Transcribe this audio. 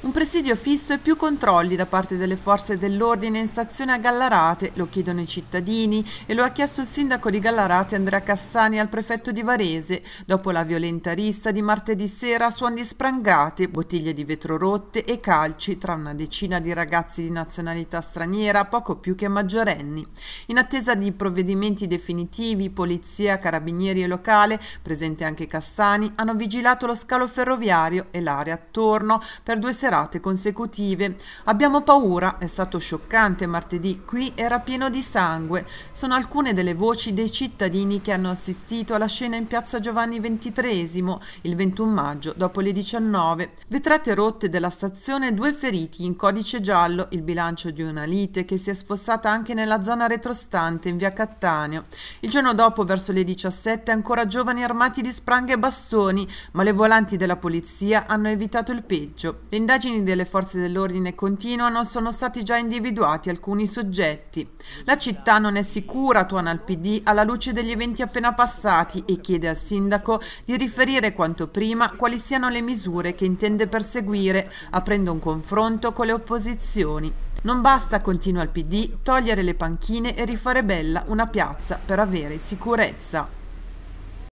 Un presidio fisso e più controlli da parte delle forze dell'ordine in stazione a Gallarate, lo chiedono i cittadini e lo ha chiesto il sindaco di Gallarate Andrea Cassani al prefetto di Varese, dopo la violenta rissa di martedì sera suoni di sprangate, bottiglie di vetro rotte e calci tra una decina di ragazzi di nazionalità straniera, poco più che maggiorenni. In attesa di provvedimenti definitivi, polizia, carabinieri e locale, presente anche Cassani, hanno vigilato lo scalo ferroviario e l'area attorno per due settimane serate consecutive. Abbiamo paura, è stato scioccante martedì, qui era pieno di sangue. Sono alcune delle voci dei cittadini che hanno assistito alla scena in piazza Giovanni XXIII il 21 maggio dopo le 19. Vetrate rotte della stazione, due feriti in codice giallo, il bilancio di una lite che si è spostata anche nella zona retrostante in via Cattaneo. Il giorno dopo, verso le 17, ancora giovani armati di spranghe e bastoni, ma le volanti della polizia hanno evitato il peggio. Le indagini indagini delle forze dell'ordine continuano, sono stati già individuati alcuni soggetti. La città non è sicura, tuona il PD alla luce degli eventi appena passati e chiede al sindaco di riferire quanto prima quali siano le misure che intende perseguire, aprendo un confronto con le opposizioni. Non basta, continua il PD, togliere le panchine e rifare bella una piazza per avere sicurezza.